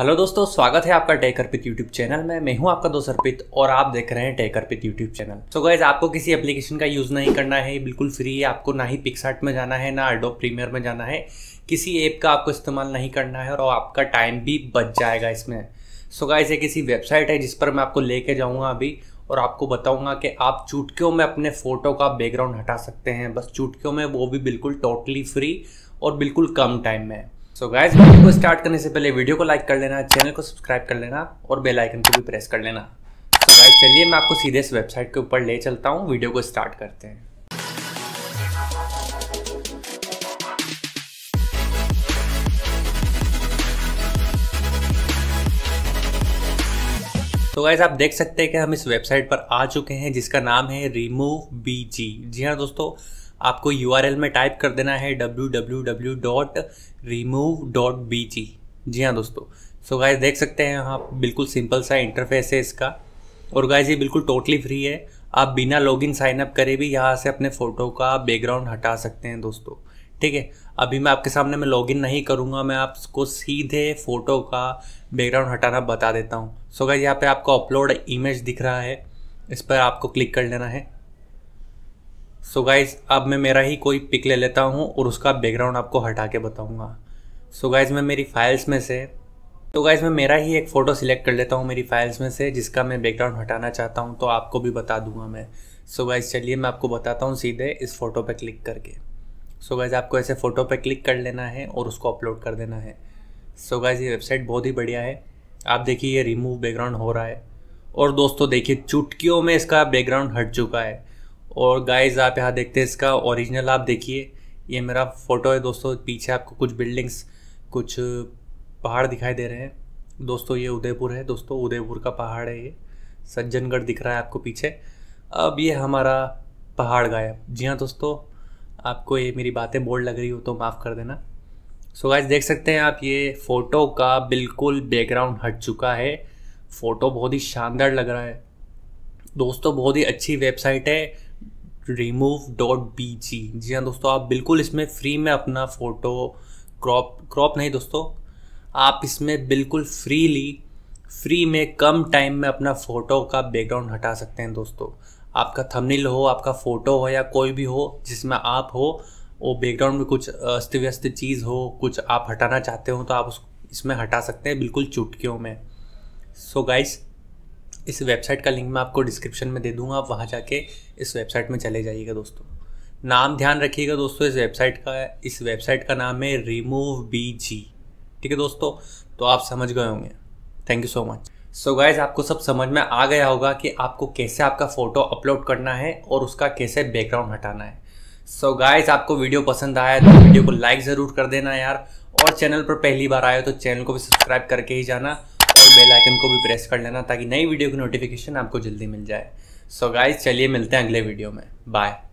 hello दोस्तों स्वागत है आपका टेक अर्पित यूट्यूब चैनल में मैं हूं आपका दोस्त अर्पित और आप देख रहे हैं Tech Arpit YouTube channel so guys आपको किसी एप्लीकेशन का यूज़ नहीं करना है बिल्कुल फ्री है आपको ना ही पिक्सार्ट में जाना है ना अडो प्रीमियर में जाना है किसी ऐप का आपको इस्तेमाल नहीं करना है और आपका टाइम भी बच जाएगा इसमें सो गाइज ये किसी वेबसाइट है जिस पर मैं आपको लेके जाऊँगा अभी और आपको बताऊँगा कि आप चुटकियों में अपने फ़ोटो का बैकग्राउंड हटा सकते हैं बस चुटकियों में वो भी बिल्कुल टोटली फ्री और बिल्कुल कम टाइम में सो गाइज वीडियो को स्टार्ट करने से पहले वीडियो को लाइक कर लेना चैनल को सब्सक्राइब कर लेना और बेल आइकन को भी प्रेस कर लेना सो गाइज चलिए मैं आपको सीधे इस वेबसाइट के ऊपर ले चलता हूँ वीडियो को स्टार्ट करते हैं तो गाइज आप देख सकते हैं कि हम इस वेबसाइट पर आ चुके हैं जिसका नाम है रिमूव बी जी जी हाँ दोस्तों आपको यू में टाइप कर देना है डब्ल्यू जी हाँ दोस्तों सो so गाइज देख सकते हैं आप बिल्कुल सिंपल सा इंटरफेस है इसका और गाइज ये बिल्कुल टोटली फ्री है आप बिना लॉगिन साइन अप करे भी यहाँ से अपने फ़ोटो का बैकग्राउंड हटा सकते हैं दोस्तों ठीक है अभी मैं आपके सामने मैं लॉगिन नहीं करूँगा मैं आपको सीधे फ़ोटो का बैकग्राउंड हटाना बता देता हूँ सो so गाइज यहाँ पे आपको अपलोड इमेज दिख रहा है इस पर आपको क्लिक कर लेना है सो so गाइज़ अब मैं मेरा ही कोई पिक ले लेता हूँ और उसका बैकग्राउंड आपको हटा के बताऊँगा सो गाइज़ मैं मेरी फाइल्स में से तो गाइज़ मैं मेरा ही एक फ़ोटो सिलेक्ट कर लेता हूँ मेरी फाइल्स में से जिसका मैं बैकग्राउंड हटाना चाहता हूँ तो आपको भी बता दूंगा मैं सो गाइज़ चलिए मैं आपको बताता हूँ सीधे इस फ़ोटो पर क्लिक करके सो so गाइज़ आपको ऐसे फ़ोटो पर क्लिक कर लेना है और उसको अपलोड कर देना है सो so गाइज़ ये वेबसाइट बहुत ही बढ़िया है आप देखिए ये रिमूव बैकग्राउंड हो रहा है और दोस्तों देखिए चुटकियों में इसका बैकग्राउंड हट चुका है और गाइस आप यहाँ देखते हैं इसका ओरिजिनल आप देखिए ये मेरा फ़ोटो है दोस्तों पीछे आपको कुछ बिल्डिंग्स कुछ पहाड़ दिखाई दे रहे हैं दोस्तों ये उदयपुर है दोस्तों उदयपुर का पहाड़ है ये सज्जनगढ़ दिख रहा है आपको पीछे अब ये हमारा पहाड़ गायब जी हाँ दोस्तों आपको ये मेरी बातें बोर्ड लग रही हो तो माफ़ कर देना सो so गाइस देख सकते हैं आप ये फ़ोटो का बिल्कुल बैकग्राउंड हट चुका है फ़ोटो बहुत ही शानदार लग रहा है दोस्तों बहुत ही अच्छी वेबसाइट है रिमूव डॉट बी जी जी हाँ दोस्तों आप बिल्कुल इसमें फ्री में अपना फ़ोटो क्रॉप क्रॉप नहीं दोस्तों आप इसमें बिल्कुल फ्रीली फ्री में कम टाइम में अपना फ़ोटो का बैकग्राउंड हटा सकते हैं दोस्तों आपका थंबनेल हो आपका फ़ोटो हो या कोई भी हो जिसमें आप हो वो बैकग्राउंड में कुछ अस्त व्यस्त चीज़ हो कुछ आप हटाना चाहते हो तो आप उस इसमें हटा सकते हैं बिल्कुल चुटकियों में सो so गाइस इस वेबसाइट का लिंक मैं आपको डिस्क्रिप्शन में दे दूंगा आप वहाँ जाके इस वेबसाइट में चले जाइएगा दोस्तों नाम ध्यान रखिएगा दोस्तों इस वेबसाइट का इस वेबसाइट का नाम है रिमूव बी जी ठीक है दोस्तों तो आप समझ गए होंगे thank you so much so guys आपको सब समझ में आ गया होगा कि आपको कैसे आपका फ़ोटो अपलोड करना है और उसका कैसे बैकग्राउंड हटाना है सो so गाइज आपको वीडियो पसंद आया तो वीडियो को लाइक ज़रूर कर देना यार और चैनल पर पहली बार आए तो चैनल को भी सब्सक्राइब करके ही जाना बेल आइकन को भी प्रेस कर लेना ताकि नई वीडियो की नोटिफिकेशन आपको जल्दी मिल जाए सो गाइज चलिए मिलते हैं अगले वीडियो में बाय